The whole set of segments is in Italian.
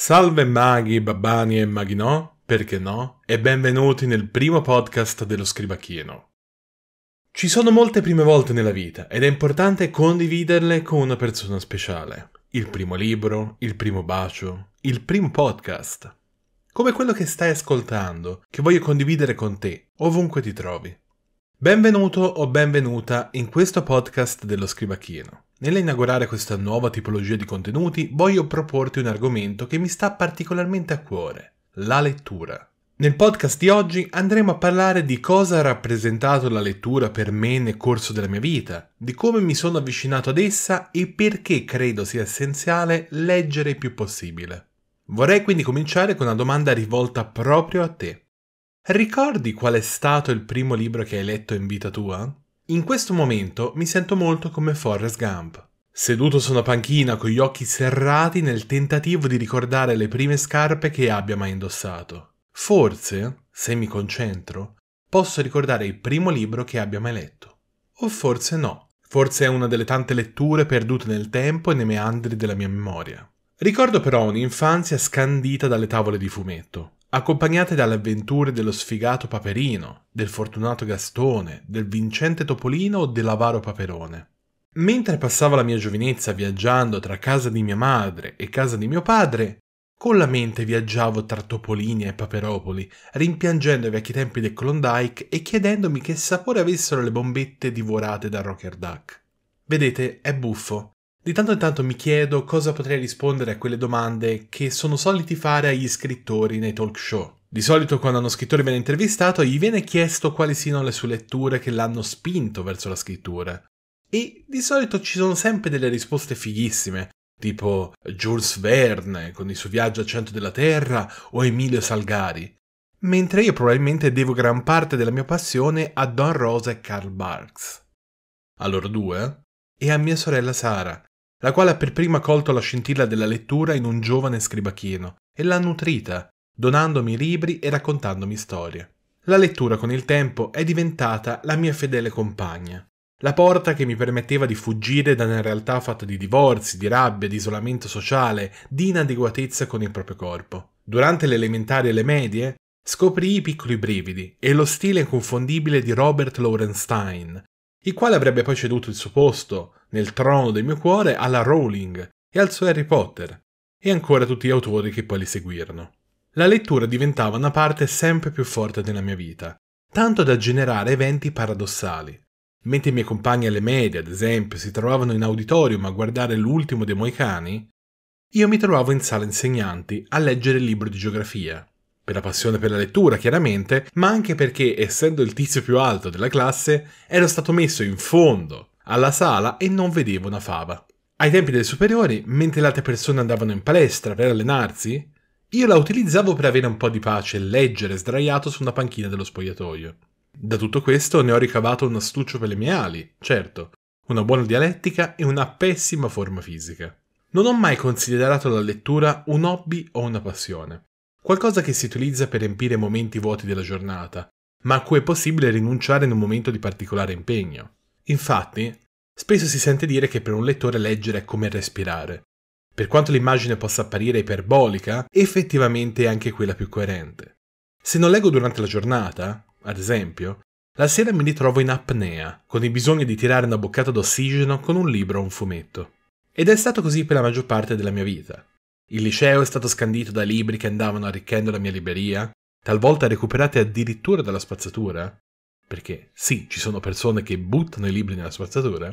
Salve maghi, babbani e maghinò, perché no? E benvenuti nel primo podcast dello Scribacchieno. Ci sono molte prime volte nella vita ed è importante condividerle con una persona speciale. Il primo libro, il primo bacio, il primo podcast. Come quello che stai ascoltando, che voglio condividere con te, ovunque ti trovi. Benvenuto o benvenuta in questo podcast dello Scribacchino. Nell'inaugurare questa nuova tipologia di contenuti voglio proporti un argomento che mi sta particolarmente a cuore, la lettura. Nel podcast di oggi andremo a parlare di cosa ha rappresentato la lettura per me nel corso della mia vita, di come mi sono avvicinato ad essa e perché credo sia essenziale leggere il più possibile. Vorrei quindi cominciare con una domanda rivolta proprio a te. Ricordi qual è stato il primo libro che hai letto in vita tua? In questo momento mi sento molto come Forrest Gump. Seduto su una panchina con gli occhi serrati nel tentativo di ricordare le prime scarpe che abbia mai indossato. Forse, se mi concentro, posso ricordare il primo libro che abbia mai letto. O forse no. Forse è una delle tante letture perdute nel tempo e nei meandri della mia memoria. Ricordo però un'infanzia scandita dalle tavole di fumetto accompagnate dalle avventure dello sfigato Paperino, del fortunato Gastone, del vincente Topolino o dell'avaro Paperone. Mentre passavo la mia giovinezza viaggiando tra casa di mia madre e casa di mio padre, con la mente viaggiavo tra Topolini e Paperopoli, rimpiangendo i vecchi tempi del Klondike e chiedendomi che sapore avessero le bombette divorate da Rocker Duck. Vedete, è buffo, di tanto in tanto mi chiedo cosa potrei rispondere a quelle domande che sono soliti fare agli scrittori nei talk show. Di solito quando uno scrittore viene intervistato gli viene chiesto quali siano le sue letture che l'hanno spinto verso la scrittura. E di solito ci sono sempre delle risposte fighissime, tipo Jules Verne con il suo viaggio al centro della Terra o Emilio Salgari. Mentre io probabilmente devo gran parte della mia passione a Don Rosa e Karl Barks. A loro due? E a mia sorella Sara, la quale ha per prima colto la scintilla della lettura in un giovane scribachino e l'ha nutrita, donandomi libri e raccontandomi storie. La lettura con il tempo è diventata la mia fedele compagna, la porta che mi permetteva di fuggire da una realtà fatta di divorzi, di rabbia, di isolamento sociale, di inadeguatezza con il proprio corpo. Durante le elementari e le medie scoprì i piccoli brividi e lo stile inconfondibile di Robert Lorenstein, il quale avrebbe poi ceduto il suo posto nel trono del mio cuore alla Rowling e al suo Harry Potter, e ancora tutti gli autori che poi li seguirono. La lettura diventava una parte sempre più forte della mia vita, tanto da generare eventi paradossali. Mentre i miei compagni alle medie, ad esempio, si trovavano in auditorium a guardare l'ultimo dei Moicani, io mi trovavo in sala insegnanti a leggere il libro di geografia. Per la passione per la lettura, chiaramente, ma anche perché, essendo il tizio più alto della classe, ero stato messo in fondo alla sala e non vedevo una fava. Ai tempi delle superiori, mentre le altre persone andavano in palestra per allenarsi, io la utilizzavo per avere un po' di pace e leggere sdraiato su una panchina dello spogliatoio. Da tutto questo ne ho ricavato un astuccio per le mie ali, certo, una buona dialettica e una pessima forma fisica. Non ho mai considerato la lettura un hobby o una passione, qualcosa che si utilizza per riempire momenti vuoti della giornata, ma a cui è possibile rinunciare in un momento di particolare impegno. Infatti, spesso si sente dire che per un lettore leggere è come respirare. Per quanto l'immagine possa apparire iperbolica, effettivamente è anche quella più coerente. Se non leggo durante la giornata, ad esempio, la sera mi ritrovo in apnea, con il bisogno di tirare una boccata d'ossigeno con un libro o un fumetto. Ed è stato così per la maggior parte della mia vita. Il liceo è stato scandito da libri che andavano arricchendo la mia libreria, talvolta recuperati addirittura dalla spazzatura, perché sì, ci sono persone che buttano i libri nella spazzatura,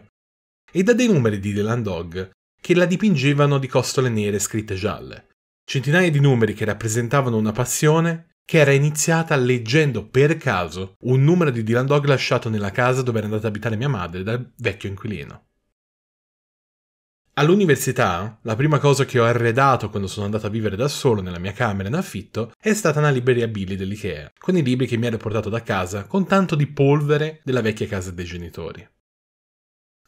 e da dei numeri di Dylan Dog che la dipingevano di costole nere scritte gialle. Centinaia di numeri che rappresentavano una passione che era iniziata leggendo per caso un numero di Dylan Dog lasciato nella casa dove era andata a abitare mia madre dal vecchio inquilino. All'università, la prima cosa che ho arredato quando sono andato a vivere da solo nella mia camera in affitto è stata una libreria Billy dell'IKEA, con i libri che mi ero portato da casa con tanto di polvere della vecchia casa dei genitori.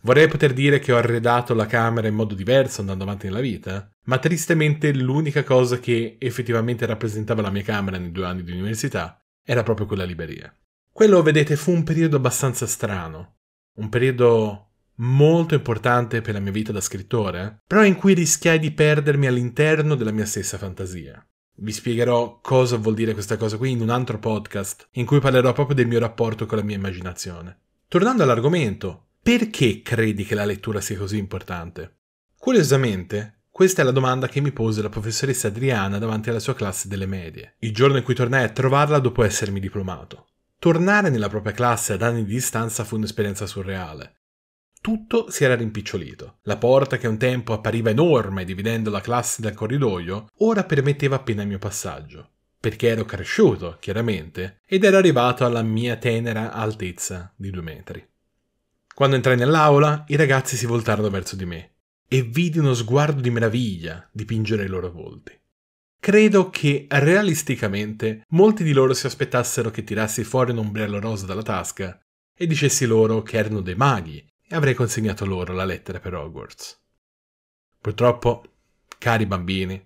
Vorrei poter dire che ho arredato la camera in modo diverso andando avanti nella vita, ma tristemente l'unica cosa che effettivamente rappresentava la mia camera nei due anni di università era proprio quella libreria. Quello, vedete, fu un periodo abbastanza strano, un periodo molto importante per la mia vita da scrittore, però in cui rischiai di perdermi all'interno della mia stessa fantasia. Vi spiegherò cosa vuol dire questa cosa qui in un altro podcast, in cui parlerò proprio del mio rapporto con la mia immaginazione. Tornando all'argomento, perché credi che la lettura sia così importante? Curiosamente, questa è la domanda che mi pose la professoressa Adriana davanti alla sua classe delle medie, il giorno in cui tornai a trovarla dopo essermi diplomato. Tornare nella propria classe ad anni di distanza fu un'esperienza surreale. Tutto si era rimpicciolito. La porta che un tempo appariva enorme dividendo la classe dal corridoio, ora permetteva appena il mio passaggio. Perché ero cresciuto, chiaramente, ed ero arrivato alla mia tenera altezza di due metri. Quando entrai nell'aula, i ragazzi si voltarono verso di me e vidi uno sguardo di meraviglia dipingere i loro volti. Credo che, realisticamente, molti di loro si aspettassero che tirassi fuori un ombrello rosa dalla tasca e dicessi loro che erano dei maghi e avrei consegnato loro la lettera per Hogwarts. Purtroppo, cari bambini,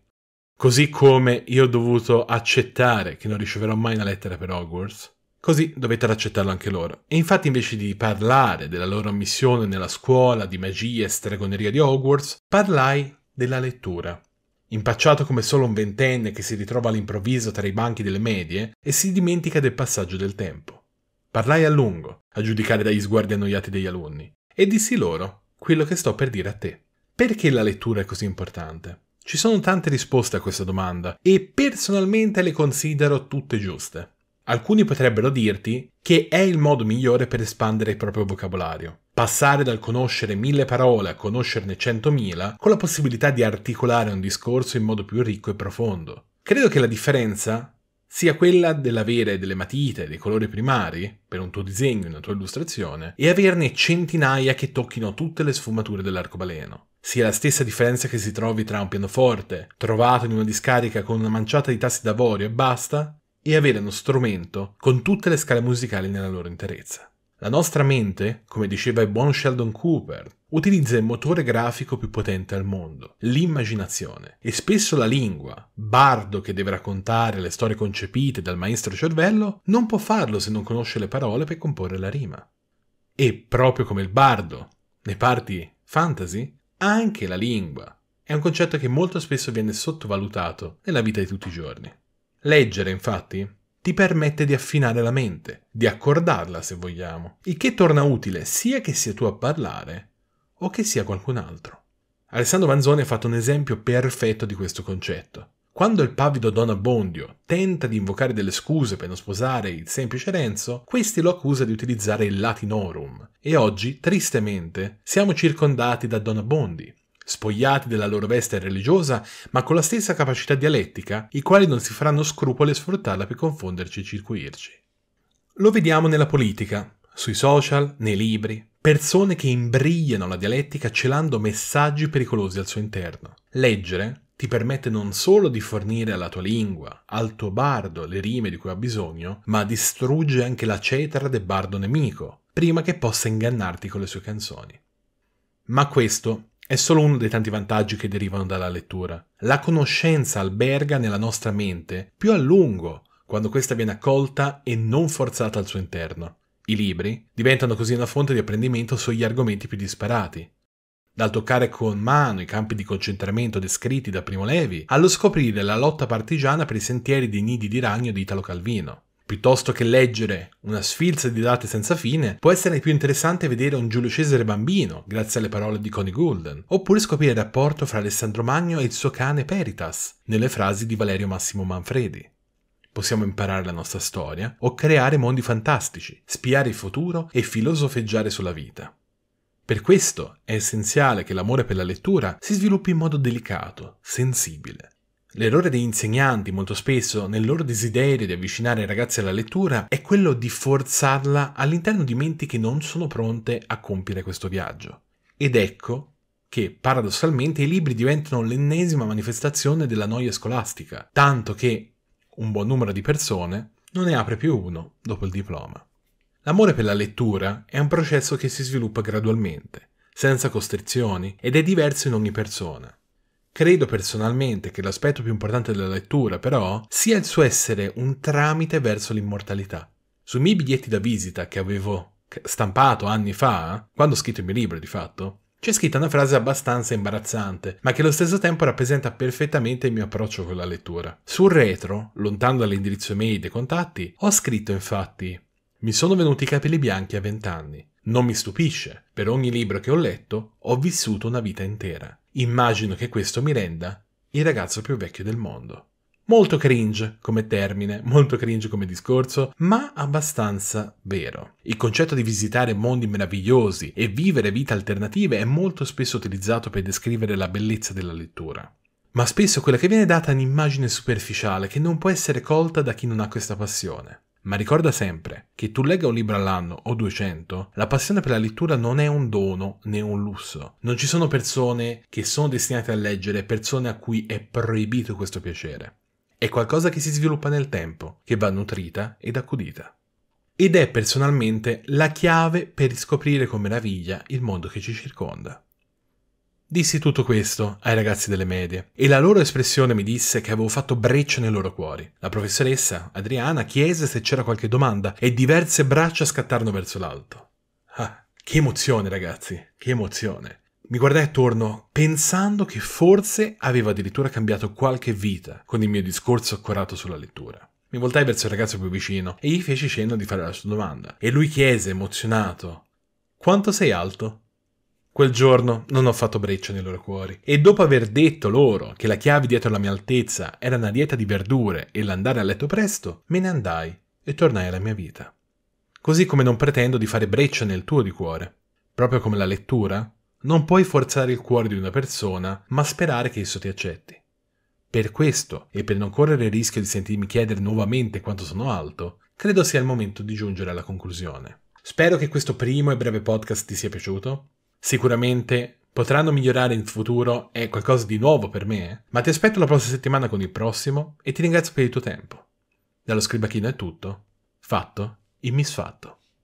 così come io ho dovuto accettare che non riceverò mai una lettera per Hogwarts, così dovettero accettarlo anche loro. E infatti invece di parlare della loro ammissione nella scuola di magia e stregoneria di Hogwarts, parlai della lettura. Impacciato come solo un ventenne che si ritrova all'improvviso tra i banchi delle medie e si dimentica del passaggio del tempo. Parlai a lungo, a giudicare dagli sguardi annoiati degli alunni, e dissi loro quello che sto per dire a te. Perché la lettura è così importante? Ci sono tante risposte a questa domanda e personalmente le considero tutte giuste. Alcuni potrebbero dirti che è il modo migliore per espandere il proprio vocabolario. Passare dal conoscere mille parole a conoscerne centomila con la possibilità di articolare un discorso in modo più ricco e profondo. Credo che la differenza sia quella dell'avere delle matite, dei colori primari, per un tuo disegno, una tua illustrazione, e averne centinaia che tocchino tutte le sfumature dell'arcobaleno. Sia la stessa differenza che si trovi tra un pianoforte, trovato in una discarica con una manciata di tasti d'avorio e basta, e avere uno strumento con tutte le scale musicali nella loro interezza. La nostra mente, come diceva il buon Sheldon Cooper, utilizza il motore grafico più potente al mondo, l'immaginazione, e spesso la lingua, bardo che deve raccontare le storie concepite dal maestro cervello, non può farlo se non conosce le parole per comporre la rima. E proprio come il bardo, nei parti fantasy, anche la lingua è un concetto che molto spesso viene sottovalutato nella vita di tutti i giorni. Leggere, infatti, ti permette di affinare la mente, di accordarla se vogliamo, il che torna utile sia che sia tu a parlare, o che sia qualcun altro. Alessandro Manzoni ha fatto un esempio perfetto di questo concetto. Quando il pavido Don Abbondio tenta di invocare delle scuse per non sposare il semplice Renzo, questi lo accusa di utilizzare il latinorum. E oggi, tristemente, siamo circondati da Don Abbondi, spogliati della loro veste religiosa, ma con la stessa capacità dialettica, i quali non si faranno scrupoli a sfruttarla per confonderci e circuirci. Lo vediamo nella politica sui social, nei libri, persone che imbrigliano la dialettica celando messaggi pericolosi al suo interno. Leggere ti permette non solo di fornire alla tua lingua, al tuo bardo, le rime di cui ha bisogno, ma distrugge anche la cetra del bardo nemico, prima che possa ingannarti con le sue canzoni. Ma questo è solo uno dei tanti vantaggi che derivano dalla lettura. La conoscenza alberga nella nostra mente più a lungo, quando questa viene accolta e non forzata al suo interno. I libri diventano così una fonte di apprendimento sugli argomenti più disparati, dal toccare con mano i campi di concentramento descritti da Primo Levi, allo scoprire la lotta partigiana per i sentieri dei nidi di ragno di Italo Calvino. Piuttosto che leggere una sfilza di date senza fine, può essere più interessante vedere un Giulio Cesare bambino, grazie alle parole di Connie Goulden, oppure scoprire il rapporto fra Alessandro Magno e il suo cane Peritas, nelle frasi di Valerio Massimo Manfredi possiamo imparare la nostra storia o creare mondi fantastici, spiare il futuro e filosofeggiare sulla vita. Per questo è essenziale che l'amore per la lettura si sviluppi in modo delicato, sensibile. L'errore degli insegnanti molto spesso nel loro desiderio di avvicinare i ragazzi alla lettura è quello di forzarla all'interno di menti che non sono pronte a compiere questo viaggio. Ed ecco che paradossalmente i libri diventano l'ennesima manifestazione della noia scolastica, tanto che un buon numero di persone, non ne apre più uno dopo il diploma. L'amore per la lettura è un processo che si sviluppa gradualmente, senza costrizioni ed è diverso in ogni persona. Credo personalmente che l'aspetto più importante della lettura, però, sia il suo essere un tramite verso l'immortalità. Sui miei biglietti da visita che avevo stampato anni fa, quando ho scritto il mio libro di fatto, c'è scritta una frase abbastanza imbarazzante, ma che allo stesso tempo rappresenta perfettamente il mio approccio con la lettura. Sul retro, lontano dall'indirizzo mail dei contatti, ho scritto infatti mi sono venuti i capelli bianchi a vent'anni. Non mi stupisce, per ogni libro che ho letto ho vissuto una vita intera. Immagino che questo mi renda il ragazzo più vecchio del mondo. Molto cringe come termine, molto cringe come discorso, ma abbastanza vero. Il concetto di visitare mondi meravigliosi e vivere vite alternative è molto spesso utilizzato per descrivere la bellezza della lettura. Ma spesso quella che viene data è un'immagine superficiale che non può essere colta da chi non ha questa passione. Ma ricorda sempre che tu legga un libro all'anno o 200, la passione per la lettura non è un dono né un lusso. Non ci sono persone che sono destinate a leggere, persone a cui è proibito questo piacere. È qualcosa che si sviluppa nel tempo, che va nutrita ed accudita. Ed è personalmente la chiave per riscoprire con meraviglia il mondo che ci circonda. Dissi tutto questo ai ragazzi delle medie e la loro espressione mi disse che avevo fatto breccia nei loro cuori. La professoressa, Adriana, chiese se c'era qualche domanda e diverse braccia scattarono verso l'alto. Ah, che emozione ragazzi, che emozione. Mi guardai attorno, pensando che forse aveva addirittura cambiato qualche vita con il mio discorso accorato sulla lettura. Mi voltai verso il ragazzo più vicino e gli feci cenno di fare la sua domanda. E lui chiese, emozionato, quanto sei alto? Quel giorno non ho fatto breccia nei loro cuori e dopo aver detto loro che la chiave dietro la mia altezza era una dieta di verdure e l'andare a letto presto, me ne andai e tornai alla mia vita. Così come non pretendo di fare breccia nel tuo di cuore. Proprio come la lettura, non puoi forzare il cuore di una persona, ma sperare che esso ti accetti. Per questo, e per non correre il rischio di sentirmi chiedere nuovamente quanto sono alto, credo sia il momento di giungere alla conclusione. Spero che questo primo e breve podcast ti sia piaciuto. Sicuramente potranno migliorare in futuro, è qualcosa di nuovo per me, eh? ma ti aspetto la prossima settimana con il prossimo e ti ringrazio per il tuo tempo. Dallo scribachino è tutto. Fatto il misfatto.